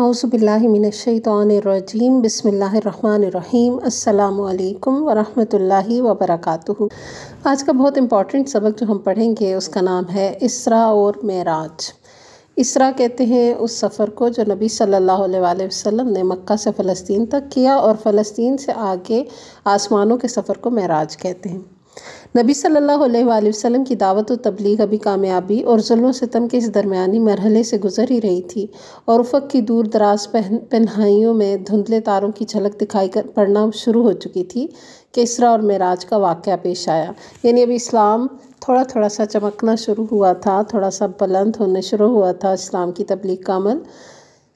अज़बिल्लिमिनशैतरजीम बसमीम अल्लाम वरहमतुल्लाहि वरक आज का बहुत इम्पॉर्टेंट सबक जो हम पढ़ेंगे उसका नाम है इसरा और मेराज इसरा कहते हैं उस सफ़र को जो नबी सल्लल्लाहु अलैहि वसल्लम ने मक्का से फ़लस्तीन तक किया और फ़लस्तीन से आगे आसमानों के सफ़र को मेराज कहते हैं नबी सल्लल्लाहु अलैहि वसल्लम की दावत व तबलीग अभी कामयाबी और जुल्म सितम के इस दरमियानी मरहले से गुजर ही रही थी और उफक की दूर दराज पहन पन्हाइयों में धुंधले तारों की झलक दिखाई कर पढ़ना शुरू हो चुकी थी कि इसरा और मराज का वाक़ पेश आया यानी अभी इस्लाम थोड़ा थोड़ा सा चमकना शुरू हुआ था थोड़ा सा बुलंद होने शुरू हुआ था इस्लाम की तबलीग का अमल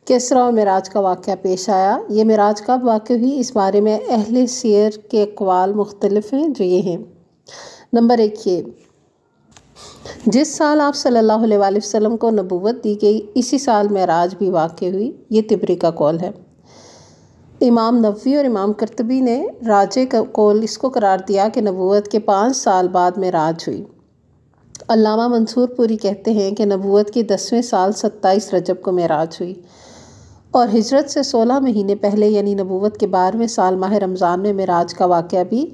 किसरा और मराज का वाक़ पेश आया ये मराज का वाक़ भी इस बारे में अहल सैर के अकवाल मुख्तलफ हैं जो ये हैं नंबर एक ये जिस साल आप सल्लल्लाहु अलैहि वसल्लम को नबूवत दी गई इसी साल महराज भी वाक़ हुई ये तिबरी का कौल है इमाम नबी और इमाम करतबी ने राजे का कौल इसको करार दिया कि नबूवत के पाँच साल बाद महराज हुई अलामा मंसूरपुरी कहते हैं कि नबूवत के दसवें साल सत्ताईस रजब को महराज हुई और हिजरत से सोलह महीने पहले यानी नबूवत के बारहवें साल माह रमज़ान में महराज का वाक़ भी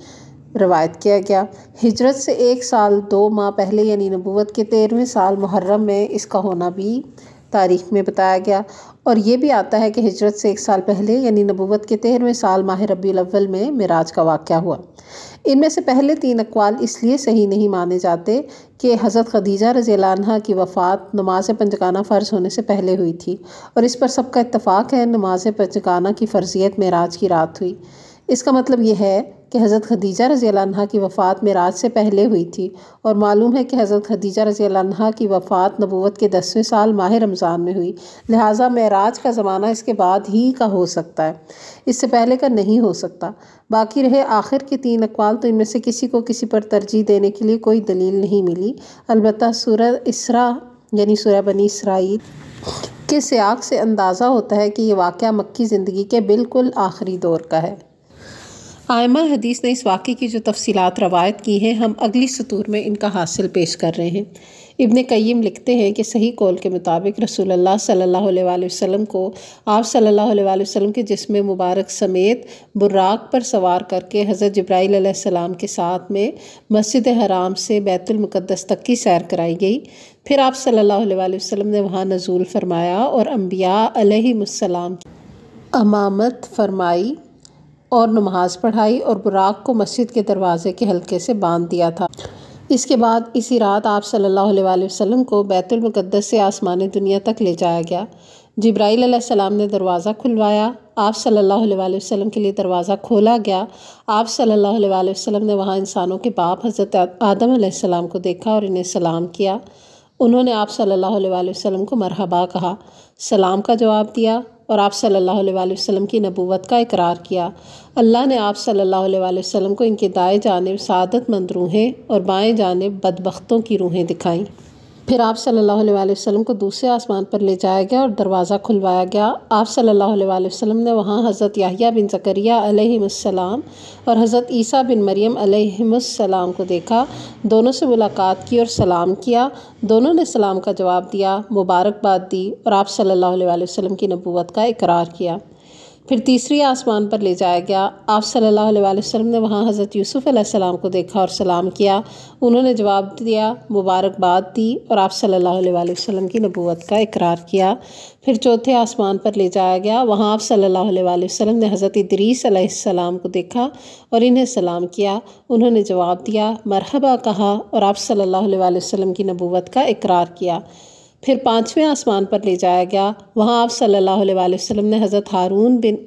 रवायत किया गया हिजरत से एक साल दो माह पहले यानी नबूत के तेरहवें साल मुहर्रम में इसका होना भी तारीख में बताया गया और ये भी आता है कि हिजरत से एक साल पहले यानी नबूत के तेरहवें साल माह रबी अव्वल में मराज का वाक़ हुआ इनमें से पहले तीन अकवाल इसलिए सही नहीं माने जाते कि हज़रत खदीजा रजीला की वफ़ात नमाज पंजगाना फ़र्ज होने से पहले हुई थी और इस पर सबका इतफ़ाक़ है नमाज पंजगाना की फ़र्जियत मराज की रात हुई इसका मतलब यह है कि हज़रत खदीजा रज़ी अल्लाह की वफ़ात मराज से पहले हुई थी और मालूम है कि हज़रत खदीजा रज़ी अल्लाह की वफ़ात नबूत के दसवें साल माह रमज़ान में हुई लिहाजा मराज का ज़माना इसके बाद ही का हो सकता है इससे पहले का नहीं हो सकता बाकी रहे आखिर के तीन अकवाल तो इनमें से किसी को किसी पर तरजीह देने के लिए कोई दलील नहीं मिली अलबत् सूर इसरा यानी सूर बनी इसराइल के सियाक से अंदाज़ा होता है कि ये वाक़ मक्की ज़िंदगी के बिल्कुल आखिरी दौर का है आयमा हदीस ने इस वाक़े की जो तफसीत रवायत की हैं हम अगली सतूर में इनका हासिल पेश कर रहे हैं इबन कईम लिखते हैं कि सही कौल के मुताबिक रसूल अल्लाह अलैहि वसल्लम को आप सल्लल्लाहु अलैहि वसल्लम के जिसम मुबारक समेत बुर्राक पर सवार करके हज़रत जब्राईल के साथ में मस्जिद हराम से बैतुलमक़दस तक की सैर कराई गई फिर आप सल्लल्लाहु अलैहि ने वहाँ नजूल फरमाया और अम्बिया अलैहिस्सलाम अमामत फरमाई और नमाज पढ़ाई और बुराक को मस्जिद के दरवाज़े के हल्के से बांध दिया था इसके बाद इसी रात आप सल्लल्लाहु अलैहि वसल्लम को बैतुलमक़दस से आसमान दुनिया तक ले जाया गया जब्राईल सलाम ने दरवाज़ा खुलवाया आप सल्लल्लाहु अलैहि वसल्लम के लिए दरवाज़ा खोला गया आप सल्लल्लाहु अलैहि वसल्लम ने वहाँ इंसानों के बाप हज़रत आदम सलाम को देखा और इन्हें सलाम किया उन्होंने आप सल्लल्लाहु अलैहि वसल्लम को मरहबा कहा सलाम का जवाब दिया और आप सल्लल्लाहु अलैहि वसल्लम की नबूवत का इकरार किया अल्लाह ने आप सल्लल्लाहु अलैहि वसल्लम को इनके दाएं जानब सादत मंद रूहें और बाएं जानब बदबख्तों की रूहें दिखाईं फिर आप सल्लल्लाहु अलैहि वसल्लम को दूसरे आसमान पर ले जाया गया और दरवाज़ा खुलवाया गया आप सल्लल्लाहु अलैहि वसल्लम ने वहाँ हज़रत याहिया बिन जकरिया अलैहिस्सलाम और हज़रत ईसा बिन मरियम अलैहिस्सलाम को देखा दोनों से मुलाकात की और सलाम किया दोनों ने सलाम का जवाब दिया मुबारकबाद दी और आप सल्लल्लाहु अलैहि वसल्लम की नबूवत का इकरार किया फिर तीसरी आसमान पर ले जाया गया आप सल्लल्लाहु अलैहि वसल्लम ने वहाँ हज़रत यूसुफ़ अलैहिस्सलाम को देखा और सलाम किया उन्होंने जवाब दिया मुबारकबाद दी और आप सल्लल्लाहु अलैहि वसल्लम की नबूवत का इकरार किया फिर चौथे आसमान पर ले जाया गया वहाँ आप सल्लल्लाहु अलैहि वसल्लम ने हज़रत इदरीस को देखा और इन्हें सलाम किया उन्होंने जवाब दिया मरहबा कहा और आप सल्लल्लाहु अलैहि वसल्लम की नबूवत का इकरार किया फिर पाँचवें आसमान पर ले जाया गया वहाँ आप सल्लल्लाहु अलैहि वसल्लम ने हज़रत हारून बिन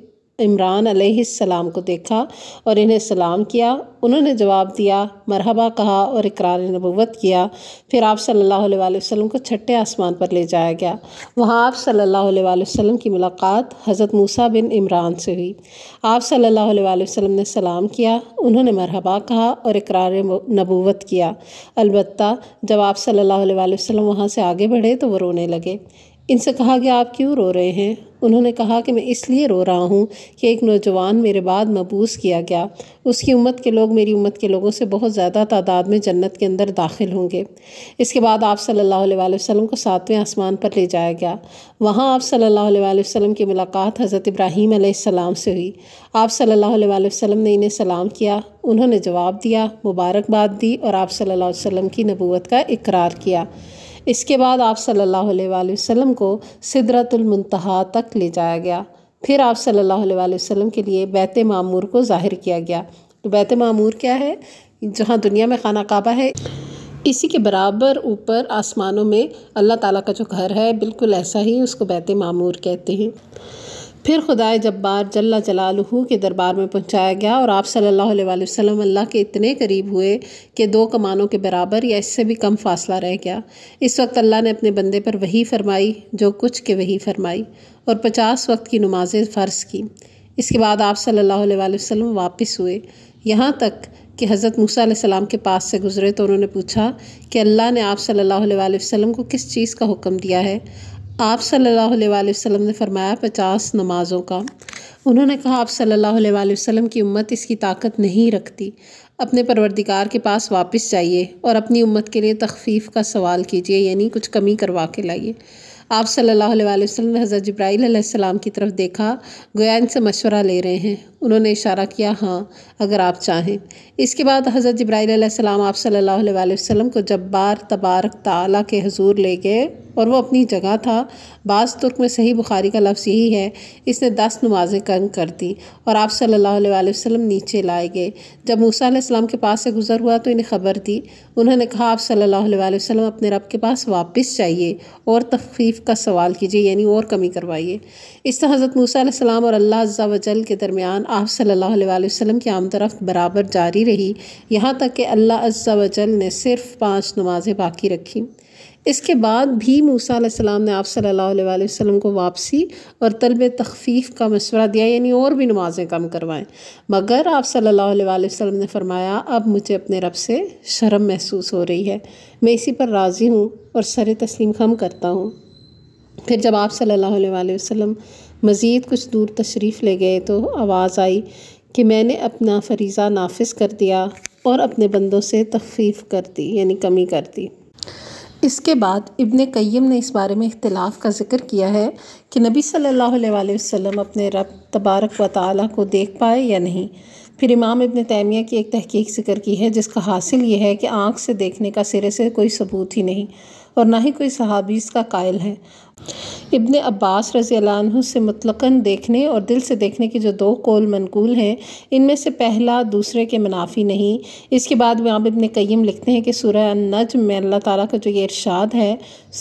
इमरान सलाम को देखा और इन्हें सलाम किया उन्होंने जवाब दिया मरहबा कहा और इकरार नबूत किया फिर आप सल्लल्लाहु अलैहि वसल्लम को छठे आसमान पर ले जाया गया वहाँ आप सल्लल्लाहु अलैहि वसल्लम की मुलाकात हज़रत मूसा बिन इमरान से हुई आप सल्लल्लाहु अलैहि वसल्लम ने सलाम किया उन्होंने मरहबा कहा और इकरार नबूत किया अलबत् जब आप सल्ला वसलम वहाँ से आगे बढ़े तो वो रोने लगे इनसे कहा गया आप क्यों रो रहे हैं उन्होंने कहा कि मैं इसलिए रो रहा हूँ कि एक नौजवान मेरे बाद मबूस किया गया उसकी उम्मत के लोग मेरी उम्मत के लोगों से बहुत ज़्यादा तादाद में जन्नत के अंदर दाखिल होंगे इसके बाद आप सल्लल्लाहु अलैहि वसल्लम को सातवें आसमान पर ले जाया गया वहाँ आप सल्लल्लाहु अलैहि वसल्लम की मुलाकात हज़रत इब्राहीम आसमाम से हुई आप सल्लल्लाहु अलैहि वसल्लम ने इन्हें सलाम किया उन्होंने जवाब दिया मुबारकबाद दी और आप सल्लल्लाहु अलैहि वसल्लम की नबूवत का इकरार किया इसके बाद आप सल्लल्लाहु अलैहि वसल्लम को सिदरतुलमतहा तक ले जाया गया फिर आप सल्लल्लाहु अलैहि वसल्लम के लिए बैत मामूर को ज़ाहिर किया गया तो बैत मामूर क्या है जहाँ दुनिया में खाना काबा है इसी के बराबर ऊपर आसमानों में अल्लाह ताला का जो घर है बिल्कुल ऐसा ही उसको बैत मामूर कहते हैं फिर खुदाए जब्बार जल्ला जलालहू के दरबार में पहुंचाया गया और आप सल्लल्लाहु अलैहि वसल्लम अल्लाह के इतने करीब हुए कि दो कमानों के बराबर या इससे भी कम फासला रह गया इस वक्त अल्लाह ने अपने बंदे पर वही फरमाई जो कुछ के वही फरमाई और पचास वक्त की नमाजें फ़र्ज की इसके बाद आप सल्लल्लाहु अलैहि वसल्लम वापस हुए यहाँ तक कि हज़रत मूसा सलाम के पास से गुज़रे तो उन्होंने पूछा कि अल्लाह ने आप सल्लल्लाहु अलैहि वसल्लम को किस चीज़ का हुक्म दिया है आप सल्लल्लाहु अलैहि वसल्लम ने फरमाया पचास नमाज़ों का उन्होंने कहा आप सल्लल्लाहु अलैहि वसल्लम की उम्मत इसकी ताकत नहीं रखती अपने परवरदिगार के पास वापस जाइए और अपनी उम्मत के लिए तखफीफ़ का सवाल कीजिए यानी कुछ कमी करवा के लाइए आप सल्लल्लाहु अलैहि वसल्लम ने हज़रत अलैहिस्सलाम की तरफ देखा गोया इनसे मशवरा ले रहे हैं उन्होंने इशारा किया हाँ अगर आप चाहें इसके बाद हज़रत अलैहिस्सलाम आप सल्लल्लाहु अलैहि वसल्लम को जब्बार तबारक ताला के हजूर ले गए और वो अपनी जगह था बाज़ तुर्क में सही बुखारी का लफ्ज़ यही है इसने दस नमाजें कंग कर दी और आप सल्लल्लाहु अलैहि वसल्लम नीचे लाए गए जब मूसा अलैहिस्सलाम के पास से गुज़र हुआ तो इन्हें खबर दी उन्होंने कहा आप सल्लल्लाहु अलैहि वसल्लम अपने रब के पास वापस जाइए और तखफीफ तकलीफ़ का सवाल कीजिए यानी और कमी करवाइए इस तरह हज़रत मूसा और अल्लाह अज्जा वजल के दरमियान आप सल्ला वसम की आमद रफ़्त बराबर जारी रही यहाँ तक कि अल्लाह अज्जा वजल ने सिर्फ़ पाँच नमाज़ें बाकी रखी इसके बाद भी मूसा सलाम ने आप सल्लल्लाहु वसम को वापसी और तलब तखफ़ीफ़ का मशवरा दिया यानी और भी नमाज़ें कम करवाएं मगर आप सल्लल्लाहु वसम ने फरमाया अब मुझे अपने रब से शर्म महसूस हो रही है मैं इसी पर राज़ी हूँ और सर तस्लीम खम करता हूँ फिर जब आप सल्लल्लाहु अलैहि वसल्लम मज़ीद कुछ दूर तशरीफ़ ले गए तो आवाज़ आई कि मैंने अपना फरीज़ा नाफिस कर दिया और अपने बंदों से तफीफ़ कर दी यानी कमी कर दी इसके बाद इबन कैम ने इस बारे में इख्तलाफ का जिक्र किया है कि नबी सल्लल्लाहु अलैहि वसल्लम अपने रब तबारक व ताली को देख पाए या नहीं फिर इमाम इबन तैमिया की एक तहकीक जिक्र की है जिसका हासिल ये है कि आँख से देखने का सिरे से कोई सबूत ही नहीं और ना ही कोई सहाबी इसका कायल है इबन अब्बास रज़ी से मतलक़न देखने और दिल से देखने के जो दो कौल मनकूल हैं इनमें से पहला दूसरे के मुनाफी नहीं इसके बाद पर इब्ने कईम लिखते हैं कि सूर्य नजम में अल्लाह ताली का जो ये इरशाद है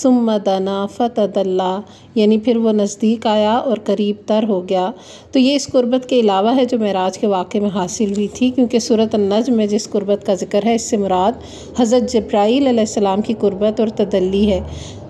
सुम दना अदल्ला यानी फिर वह नज़दीक आया और करीब तर हो गया तो ये इस गुरबत के अलावा है जो महराज के वाक़े में हासिल हुई थी क्योंकि सूरत नजम में जिस गुरबत का जिक्र है इससे मुराद हज़रत जब्राईल की गुरबत और तदली है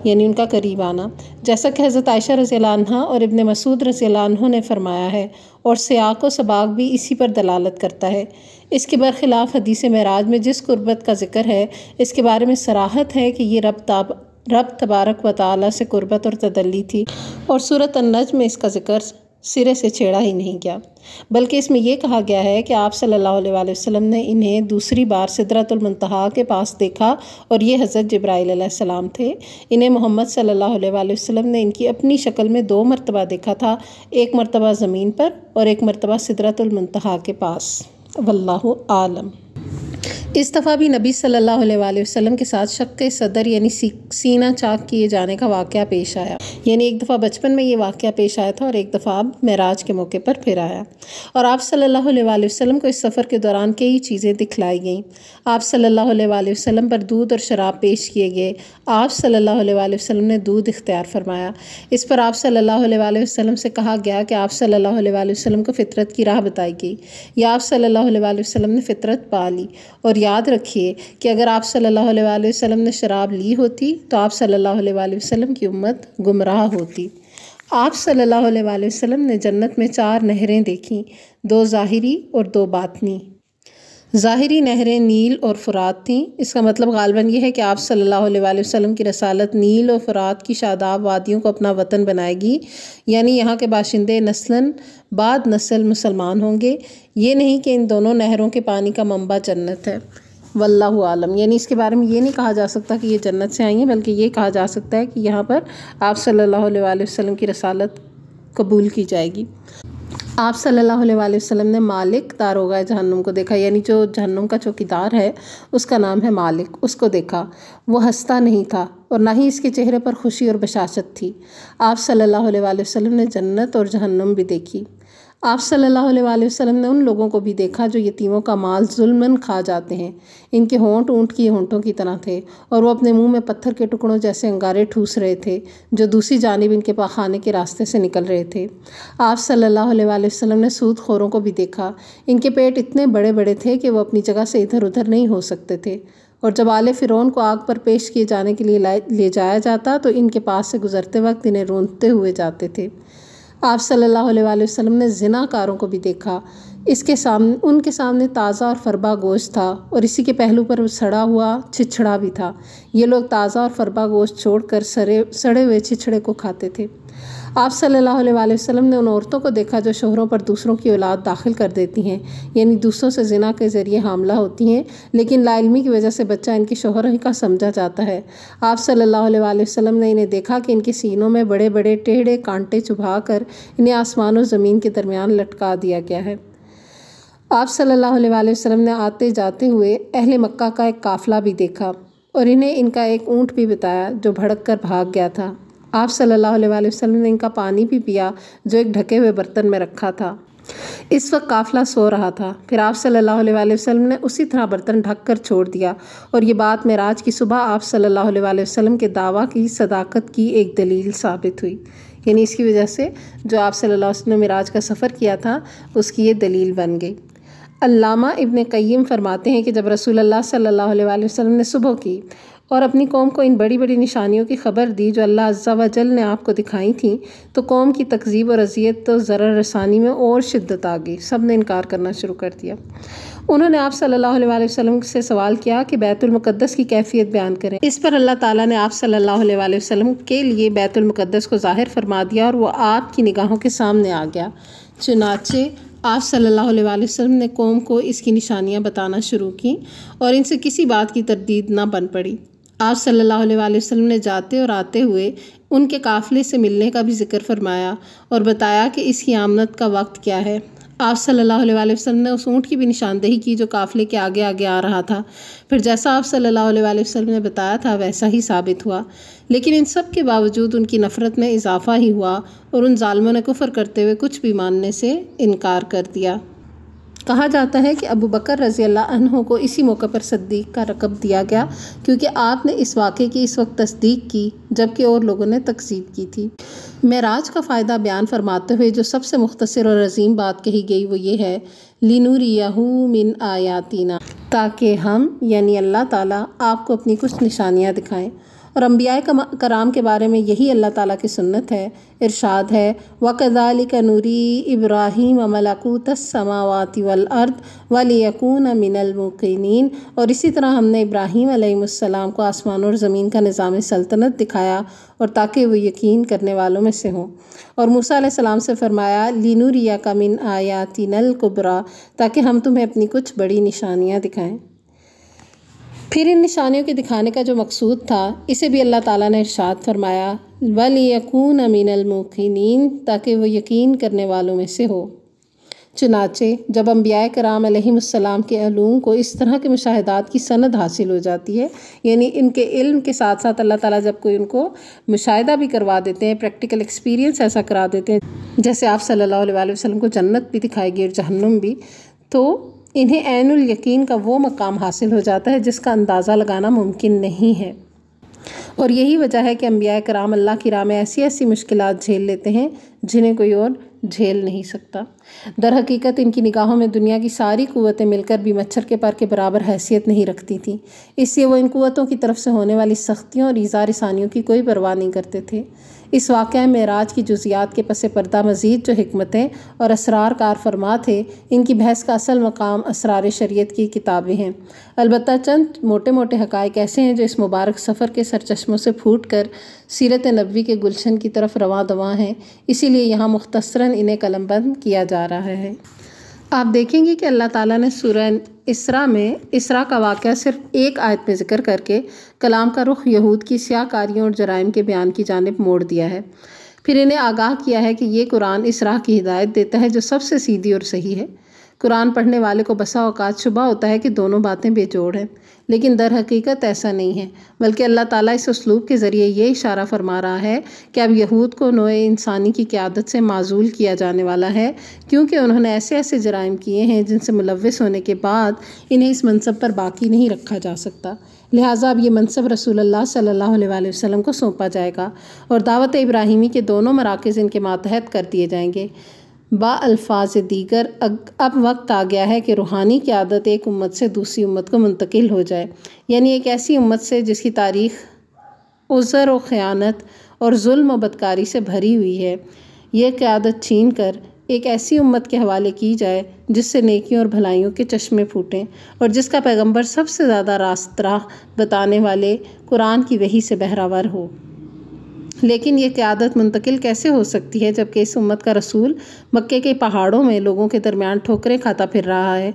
यानी उनका करीब आना जैसा कि हज़रत आयशा रज़ी और इब्न मसूद रज़ी ने फरमाया है और सयाक व सबाक भी इसी पर दलालत करता है इसके बरखिलाफ़ हदीस महराज में जिस गुरबत का जिक्र है इसके बारे में सराहत है कि ये रब ताब रब तबारक व ताली से गुरबत और तदली थी और सूरत नज में इसका जिक्र सिरे से छेड़ा ही नहीं गया बल्कि इसमें यह कहा गया है कि आप सल्लल्लाहु अलैहि वसल्लम ने इन्हें दूसरी बार सिदरतुलमतहा के पास देखा और ये हज़रत सलाम थे इन्हें मोहम्मद सल्लल्लाहु अलैहि वसल्लम ने इनकी अपनी शक्ल में दो मरतबा देखा था एक मरतबा ज़मीन पर और एक मरतबा सिदरतुलमतहा के पास वल्लाह आलम इस दफ़ा भी नबी सल्लल्लाहु अलैहि वसल्लम के साथ के सदर यानी सीना चाक किए जाने का वाक़ पेश आया यानी एक दफ़ा बचपन में ये वाक़ पेश आया था और एक दफ़ा अब मराज के मौके पर फिर आया और आप सल्लल्लाहु अलैहि वसल्लम को इस सफ़र के दौरान कई चीज़ें दिखलाई गईं आप सल्लल्लाहु वसम पर दूध और शराब पेश किए गए आप सल्लल्लाहु वसम ने दूध इख्तियार फरमाया इस पर आप सल्लल्लाहु वसम से कहा गया कि आप सल्ह वसम को फ़ितरत की राह बताई गई या आप सल्ह वसम ने फ़ितरत पा पा ली और याद रखिए कि अगर आप सल्लल्लाहु अलैहि वसल्लम ने शराब ली होती तो आप सल्लल्लाहु अलैहि वसल्लम की उम्मत गुमराह होती आप सल्लल्लाहु अलैहि वसल्लम ने जन्नत में चार नहरें देखी दो ज़ाहिरी और दो बातनी ज़ाहरी नहरें नील और फ़रात थीं इसका मतलब गालबा यह है कि आप सल्लल्लाहु अलैहि वसल्लम की रसालत नील और फ़रात की शादाब वादियों को अपना वतन बनाएगी यानी यहाँ के बाशिंदे नस्लन बाद नस्ल मुसलमान होंगे ये नहीं कि इन दोनों नहरों के पानी का मंबा जन्नत है वल्ला आलम यानी इसके बारे में ये नहीं कहा जा सकता कि ये जन्नत से आई हैं बल्कि ये कहा जा सकता है कि यहाँ पर आप सल्लल्लाहु अलैहि वसल्लम की रसालत कबूल की जाएगी आप सल्लल्लाहु अलैहि वसल्लम ने मालिक दारोगा जहन्नुम को देखा यानी जो जहन्नुम का चौकीदार है उसका नाम है मालिक उसको देखा वो हंसता नहीं था और ना ही इसके चेहरे पर खुशी और बशासत थी आप सल्लल्लाहु अलैहि वसल्लम ने जन्नत और जहन्नुम भी देखी आप सल्लल्लाहु अलैहि वसल्लम ने उन लोगों को भी देखा जो यतीमों का माल जुल्मन खा जाते हैं इनके होंठ ऊँट की होंठों की तरह थे और वो अपने मुंह में पत्थर के टुकड़ों जैसे अंगारे ठूस रहे थे जो दूसरी जानब इनके पाखाने के रास्ते से निकल रहे थे आप सल्ला अलैहि ने सूद खोरों को भी देखा इनके पेट इतने बड़े बड़े थे कि वो अपनी जगह से इधर उधर नहीं हो सकते थे और जब आले फ़िरौन को आग पर पेश किए जाने के लिए ले जाया जाता तो इनके पास से गुजरते वक्त इन्हें रोनते हुए जाते थे आप सल्लल्लाहु अलैहि वसल्लम ने जिनाकारों को भी देखा इसके सामने उनके सामने ताज़ा और फरबा गोश्त था और इसी के पहलू पर सड़ा हुआ छिछड़ा भी था ये लोग ताज़ा और फरबा गोश्त छोड़कर सड़े सड़े हुए छिछड़े को खाते थे आप सल्लल्लाहु अलैहि वसल्लम ने उन औरतों को देखा जो शोहरों पर दूसरों की औलाद दाखिल कर देती हैं यानी दूसरों से जिना के ज़रिए हमला होती हैं लेकिन लाइलमी की वजह से बच्चा इनके शोहर ही का समझा जाता है आप सल्लल्लाहु अलैहि वसल्लम ने इन्हें देखा कि इनके सीनों में बड़े बड़े टेढ़े कांटे चुभा कर इन्हें आसमान और ज़मीन के दरमियान लटका दिया गया है आप सल्लल्लाहु अलैहि वसल्लम ने आते जाते हुए अहल मक्का का एक काफ़िला भी देखा और इन्हें इनका एक ऊँट भी बताया जो भड़क कर भाग गया था आप सल्लल्लाहु अलैहि वसल्लम ने इनका पानी भी पिया जो एक ढके हुए बर्तन में रखा था इस वक्त काफिला सो रहा था फिर आप सल्लल्लाहु अलैहि वसल्लम ने उसी तरह बर्तन ढक कर छोड़ दिया और ये बात मेराज की सुबह आप सल्लल्लाहु अलैहि वसल्लम के दावा की सदाकत की एक दलील साबित हुई यानी इसकी वजह से जो आप सल्लल्लाहु अलैहि वसल्लम ने मेराज का सफ़र किया था उसकी ये दलील बन गई अल्लामा इब्न कईम फरमाते हैं कि जब रसूल अल्लाह सल्लल्लाहु अलैहि वसल्लम ने सुबह की और अपनी कौम को इन बड़ी बड़ी निशानियों की खबर दी जो अल्लाह अज्जा वजल ने आपको दिखाई थी तो कौम की तकजीब और अजियत तो ज़रा रसानी में और शिद्दत आ गई सब ने इनकार करना शुरू कर दिया उन्होंने आप सल्लल्लाहु अलैहि वसल्लम से सवाल किया कि बैतुलमक़दस की कैफियत बयान करें इस पर अल्लाह ताला ने आप सल्लल्लाहु अलैहि वसल्लम के लिए बैतुलमक़दस को ज़ाहिर फरमा दिया और वह आपकी निगाहों के सामने आ गया चुनाचे आप सल्लल्लाहु अलैहि वसल्लम ने कौम को इसकी निशानियां बताना शुरू की और इनसे किसी बात की तरदीद ना बन पड़ी आप सल्लल्लाहु अलैहि वसल्लम ने जाते और आते हुए उनके काफ़िले से मिलने का भी जिक्र फरमाया और बताया कि इसकी आमनत का वक्त क्या है आप सल्लल्लाहु अलैहि वसल्लम ने उस ऊँट की भी निशानदेही की जो काफ़िले के आगे आगे आ रहा था फिर जैसा आप सल्लल्लाहु अलैहि वसल्लम ने बताया था वैसा ही साबित हुआ लेकिन इन सब के बावजूद उनकी नफ़रत में इजाफ़ा ही हुआ और उन ालमों ने कुफ़र करते हुए कुछ भी मानने से इनकार कर दिया कहा जाता है कि अबू बकर रज़ी अल्लाह को इसी मौके पर सद्दीक का रकब दिया गया क्योंकि आपने इस वाक़े की इस वक्त तस्दीक की जबकि और लोगों ने तकसीब की थी महराज का फ़ायदा बयान फरमाते हुए जो सबसे मुख्तर और अजीम बात कही गई वो ये है लिनू रियाहू मिन आयातिना ताकि हम यानी अल्लाह ताला आपको अपनी कुछ निशानियाँ दिखाएँ और अम्बिया कराम के बारे में यही अल्लाह ताला की सुन्नत है इरशाद है व कज़ाल नूरी इब्राहिम मलाकूत समावाती वल अर्द मिनलमुकिन और इसी तरह हमने इब्राहिम आलम को आसमान और ज़मीन का निज़ाम सल्तनत दिखाया और ताकि वो यकीन करने वालों में से हों और मूसा सलाम से फ़रमाया लीनूरिया का मिन आयातिनल कुबरा ताकि हम तुम्हें अपनी कुछ बड़ी निशानियाँ दिखाएँ फिर इन निशानियों के दिखाने का जो मकसूद था इसे भी अल्लाह ताला ने इरशाद फरमाया वल यकून अमीन मुकिन ताकि वह यकीन करने वालों में से हो चुनाचे जब अम्बिया कराम अलैहिस्सलाम के अलूम को इस तरह के मुशाहदात की सनद हासिल हो जाती है यानी इनके इल्म के साथ साथ अल्लाह ताला जब कोई उनको मुशाहिदा भी करवा देते हैं प्रैक्टिकल एक्सपीरियंस ऐसा करा देते हैं जैसे आप सल्लल्लाहु अलैहि वसल्लम को जन्नत भी दिखाई गई और जहन्नुम भी तो इन्हें ऐनुल यकीन का वो मकाम हासिल हो जाता है जिसका अंदाज़ा लगाना मुमकिन नहीं है और यही वजह है कि अम्बिया कराम अल्लाह की राह में ऐसी ऐसी मुश्किल झेल लेते हैं जिन्हें कोई और झेल नहीं सकता दर हकीकत इनकी निगाहों में दुनिया की सारी क़वतें मिलकर भी मच्छर के पार के बराबर हैसियत नहीं रखती थी इसलिए वो इन कुतों की तरफ से होने वाली सख्तियों और ईज़ा रसानियों की कोई परवाह नहीं करते थे इस वाक़ राज की जुजियात के पस पर्दा मजीद जो हमतें और असरार कार फरमा थे इनकी बहस का असल मकाम असरार शरीत की किताबें हैं अलबत् चंद मोटे मोटे हक़ ऐसे हैं जो इस मुबारक सफ़र के सरचमों से फूट कर सीरत नबी के गुलशन की तरफ रवा दवा हैं इसीलिए यहाँ मुख्तसरा इन्हें कलमबंद किया जा रहा है आप देखेंगे कि अल्लाह ताली ने सूरह इसरा में इसरा का वाक़ सिर्फ एक आयत में ज़िक्र करके कलाम का रुख यहूद की स्या कारी और जराइम के बयान की जानब मोड़ दिया है फिर इन्हें आगाह किया है कि ये कुरान इसरा की हिदायत देता है जो सबसे सीधी और सही है कुरान पढ़ने वाले को बसा औकात शुबा होता है कि दोनों बातें बेजोड़ हैं लेकिन दर हकीकत ऐसा नहीं है बल्कि अल्लाह ताला इस उसलूब के ज़रिए ये इशारा फरमा रहा है कि अब यहूद को नोए इंसानी की क्यादत से माजूल किया जाने वाला है क्योंकि उन्होंने ऐसे ऐसे जराइम किए हैं जिनसे मुलविस होने के बाद इन्हें इस मनसब पर बाकी नहीं रखा जा सकता लिहाजा अब ये मनसब रसूल सल्लल्लाहु अलैहि वसल्लम को सौंपा जाएगा और दावत इब्राहिमी के दोनों मराकज़ इनके मातहत कर दिए जाएंगे बाल्फाज दीगर अब वक्त आ गया है कि रूहानी की आदत एक उम्मत से दूसरी उम्मत को मुंतकिल हो जाए यानी एक ऐसी उम्मत से जिसकी तारीख़ उज़र व ख़यानत और म बदकारी से भरी हुई है यह क़्यादत छीन कर एक ऐसी उम्मत के हवाले की जाए जिससे नेकियों और भलाइयों के चश्मे फूटें और जिसका पैगंबर सबसे ज़्यादा रास्ता बताने वाले कुरान की वही से बहरावर हो लेकिन ये क्यादत मुंतकिल कैसे हो सकती है जबकि इस उम्मत का रसूल मक्के के पहाड़ों में लोगों के दरमियान ठोकरें खाता फिर रहा है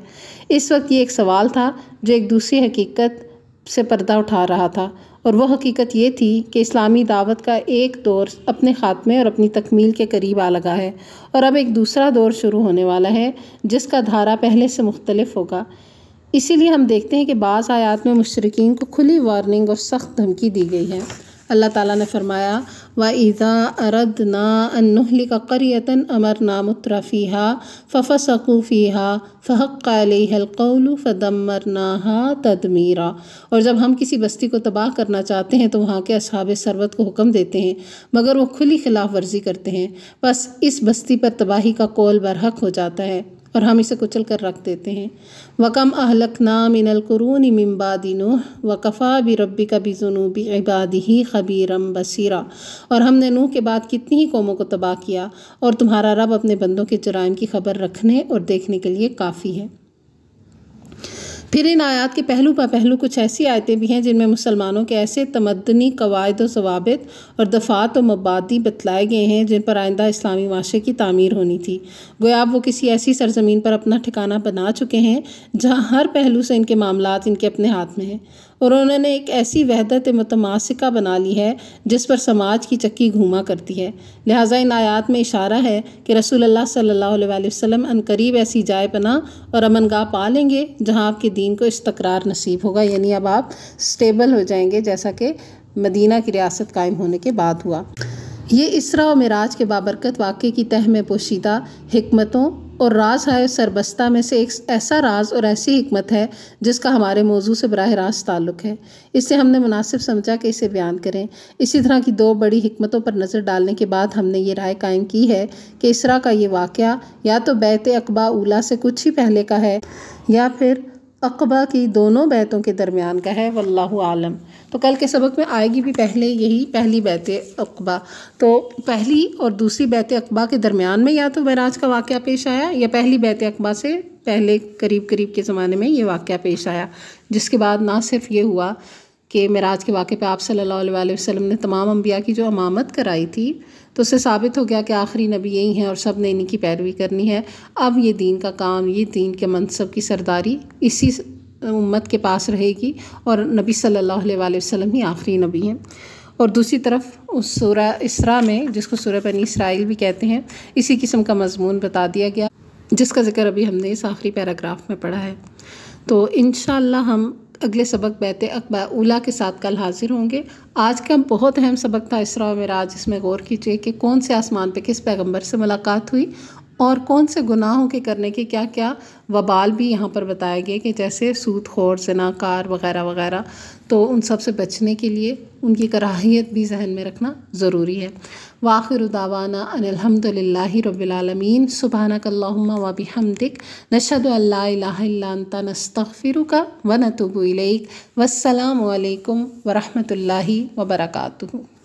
इस वक्त ये एक सवाल था जो एक दूसरी हकीकत से पर्दा उठा रहा था और वह हकीकत ये थी कि इस्लामी दावत का एक दौर अपने ख़ात्मे और अपनी तकमील के करीब आ लगा है और अब एक दूसरा दौर शुरू होने वाला है जिसका धारा पहले से मुख्तलफ होगा इसीलिए हम देखते हैं कि बाज़ आयात में मशरकिन को खुली वार्निंग और सख्त धमकी दी गई है अल्लाह ताला ने फरमाया व ईज़ा अरद ना अनहली का करियतन अमर नामुत्रा फ़ीहा फ़फ़सकू फ़ीहा फ़हक़ अलकौल फ़दमर नाहा तदमीरा और जब हम किसी बस्ती को तबाह करना चाहते हैं तो वहाँ के असहाब सरबत को हुक्म देते हैं मगर वो खुली खिलाफ वर्जी करते हैं बस इस बस्ती पर तबाही का कौल बरहक हो जाता है और हम इसे कुचल कर रख देते हैं वकम अहलक ना मिनलकुरून मिम्बादिनो वकफ़ा भी रबी का भी जुनूबी इबादी ही खबीरम बसीरा और हमने नूह के बाद कितनी ही कौमों को तबाह किया और तुम्हारा रब अपने बंदों के जराइम की खबर रखने और देखने के लिए काफ़ी है फिर इन आयात के पहलू पर पहलू कुछ ऐसी आयतें भी हैं जिनमें मुसलमानों के ऐसे तमदनी कवायद व जवाबित और दफ़ात व मबादी बतलाए गए हैं जिन पर आइंदा इस्लामी माशरे की तामीर होनी थी गोया वो किसी ऐसी सरजमीन पर अपना ठिकाना बना चुके हैं जहाँ हर पहलू से इनके मामला इनके अपने हाथ में हैं और उन्होंने एक ऐसी वहदत मतमासिका बना ली है जिस पर समाज की चक्की घूमा करती है लिहाजा इन आयात में इशारा है कि रसूल अल्लाह सल्लल्लाहु अलैहि वसल्लम ऐसी जाए पना और गाह पा लेंगे जहाँ आपके दीन को इस्तकरार नसीब होगा यानी अब आप स्टेबल हो जाएंगे जैसा कि मदीना की रियासत कायम होने के बाद हुआ ये इसरा और मराज के बाबरकत वाक़े की तह में पोशीदा हमतों और राज हाय सरबस्ता में से एक ऐसा राज और ऐसी हमत है जिसका हमारे मौजू से बरह रास्त ताल्लुक़ है इससे हमने मुनासिब समझा कि इसे बयान करें इसी तरह की दो बड़ी हमतों पर नज़र डालने के बाद हमने ये राय कायम की है कि इसरा का ये वाक़ या तो बैत अकबा उला से कुछ ही पहले का है या फिर अकबा की दोनों बैतों के दरमियान का है वल्लाहु आलम तो कल के सबक में आएगी भी पहले यही पहली बैत अकबा तो पहली और दूसरी बैत अकबा के दरमियान में या तो महराज का वाक़ पेश आया या पहली बैत अकबा से पहले करीब करीब के ज़माने में ये वाक़ पेश आया जिसके बाद ना सिर्फ ये हुआ कि मराज के वाक़े पे आप सल्ला वसम ने तमाम अम्बिया की जो अमामत कराई थी तो उससे साबित हो गया कि आखिरी नबी यही हैं और सब ने इन्हीं की पैरवी करनी है अब ये दीन का काम ये दीन के मनसब की सरदारी इसी उम्मत के पास रहेगी और नबी सल्ला वसम ही आखिरी नबी हैं और दूसरी तरफ उस सूरा इसरा में जिसको सूर्य बनी इसराइल भी कहते हैं इसी किस्म का मजमून बता दिया गया जिसका जिक्र अभी हमने इस आखिरी पैराग्राफ में पढ़ा है तो इन हम अगले सबक बैत अकबा उला के साथ कल हाजिर होंगे आज का बहुत अहम सबक था इसरा मराज इसमें गौर कीजिए कि कौन से आसमान पे किस पैगंबर से मुलाकात हुई और कौन से गुनाहों के करने के क्या क्या वबाल भी यहाँ पर बताए गए कि जैसे सूद खोर जनाकार वगैरह वगैरह तो उन सब से बचने के लिए उनकी कराहियत भी जहन में रखना ज़रूरी है واخر دعوانا أن الحمد لله رب العالمين سبحانك اللهم وبحمدك نشهد أن لا إله إلا أنت نستغفرك ونتوب إليك والسلام عليكم ورحمة الله وبركاته